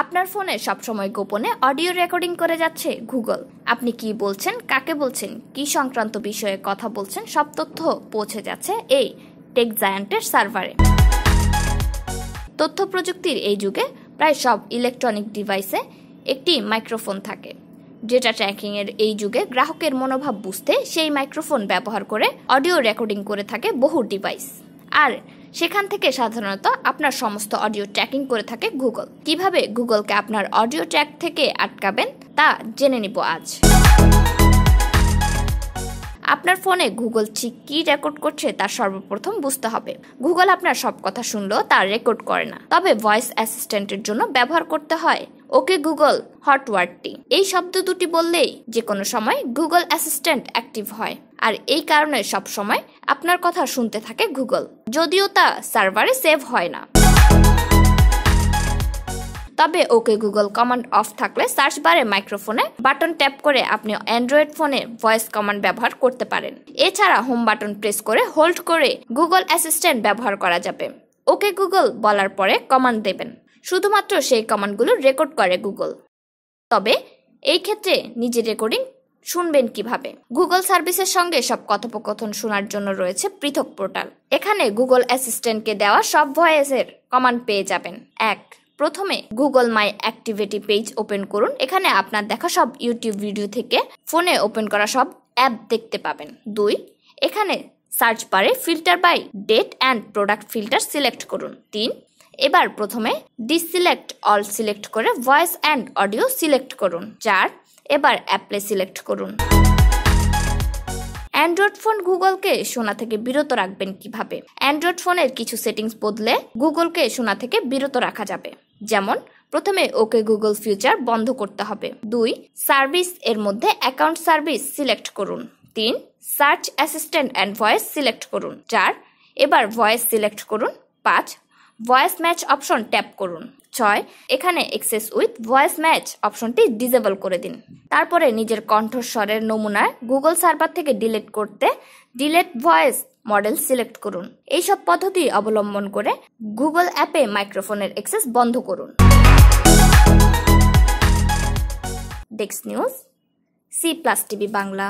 আপনার ফোনে সবসময় গোপনে অডিও রেকর্ডিং করে যাচ্ছে গুগল আপনি কি বলছেন কাকে বলছেন কি সংক্রান্ত বিষয়ে কথা বলছেন সব তথ্য পৌঁছে যাচ্ছে এই টেক জায়ান্টের সার্ভারে তথ্য প্রযুক্তির এই যুগে প্রায় সব ইলেকট্রনিক ডিভাইসে একটি মাইক্রোফোন থাকে ডেটা ট্র্যাকিংয়ের এই যুগে গ্রাহকের মনোভাব বুঝতে সেই মাইক্রোফোন ব্যবহার করে অডিও রেকর্ডিং করে থাকে বহু ডিভাইস আর সেখান থেকে সাধারণত আপনার সমস্ত অডিও ট্র্যাকিং করে থাকে গুগল কিভাবে গুগলকে আপনার অডিও ট্র্যাক থেকে আটকাবেন তা জেনে নিব আজ আপনার ফোনে গুগল ঠিক কী রেকর্ড করছে তা সর্বপ্রথম বুঝতে হবে গুগল আপনার সব কথা শুনলেও তার রেকর্ড করে না তবে ভয়েস অ্যাসিস্ট্যান্টের জন্য ব্যবহার করতে হয় ওকে গুগল হট ওয়ার্ডটি এই শব্দ দুটি বললেই যে কোনো সময় গুগল অ্যাসিস্ট্যান্ট অ্যাক্টিভ হয় আর এই কারণে সবসময় আপনার কথা শুনতে থাকে গুগল যদিও তা সার্ভারে সেভ হয় না তবে ওকে গুগল কমান্ড অফ থাকলে সার্চ বারে মাইক্রোফোনে বাটন ট্যাপ করে আপনি অ্যান্ড্রয়েড ফোনে ভয়েস কমান্ড ব্যবহার করতে পারেন এছাড়া হোম বাটন প্রেস করে হোল্ড করে গুগল অ্যাসিস্ট্যান্ট ব্যবহার করা যাবে ওকে গুগল বলার পরে কমান্ড দেবেন শুধুমাত্র সেই কমান্ডগুলো রেকর্ড করে গুগল তবে এই ক্ষেত্রে নিজে রেকর্ডিং শুনবেন কিভাবে গুগল সার্ভিসের সঙ্গে সব কথোপকথন শোনার জন্য রয়েছে পৃথক পোর্টাল এখানে গুগল অ্যাসিস্ট্যান্টকে দেওয়া সব ভয়েসের কমান্ড পেয়ে যাবেন এক প্রথমে Google my activity page open করুন এখানে আপনার দেখা সব ইউটিউব ভিডিও থেকে ফোনে ওপেন করা সব অ্যাপ দেখতে পাবেন দুই এখানে সার্চ পারে filter by date and product filter select করুন তিন এবার প্রথমে ডিসিলেক্ট অল সিলেক্ট করে ভয়েস অ্যান্ড অডিও সিলেক্ট করুন চার এবার অ্যাপলে সিলেক্ট করুন অ্যান্ড্রয়েড ফোন গুগলকে সোনা থেকে বিরত রাখবেন কিভাবে অ্যান্ড্রয়েড ফোনের কিছু সেটিংস বদলে গুগলকে সোনা থেকে বিরত রাখা যাবে যেমন প্রথমে ওকে গুগল ফিউচার বন্ধ করতে হবে দুই সার্ভিস এর মধ্যে অ্যাকাউন্ট সার্ভিস সিলেক্ট করুন তিন search assistant and voice select করুন চার এবার ভয়েস সিলেক্ট করুন পাঁচ ভয়েস ম্যাচ অপশন ট্যাপ করুন ছয় এখানে এক্সেস উইথ ভয়েস ম্যাচ অপশনটি ডিজেবল করে দিন তারপরে নিজের কণ্ঠস্বরের নমুনায় গুগল সার্ভার থেকে ডিলেট করতে ডিলেট ভয়েস মডেল সিলেক্ট করুন এইসব পদ্ধতি অবলম্বন করে গুগল অ্যাপে মাইক্রোফোনের এক্সেস বন্ধ করুন ডেক্স news C plus TV Bangla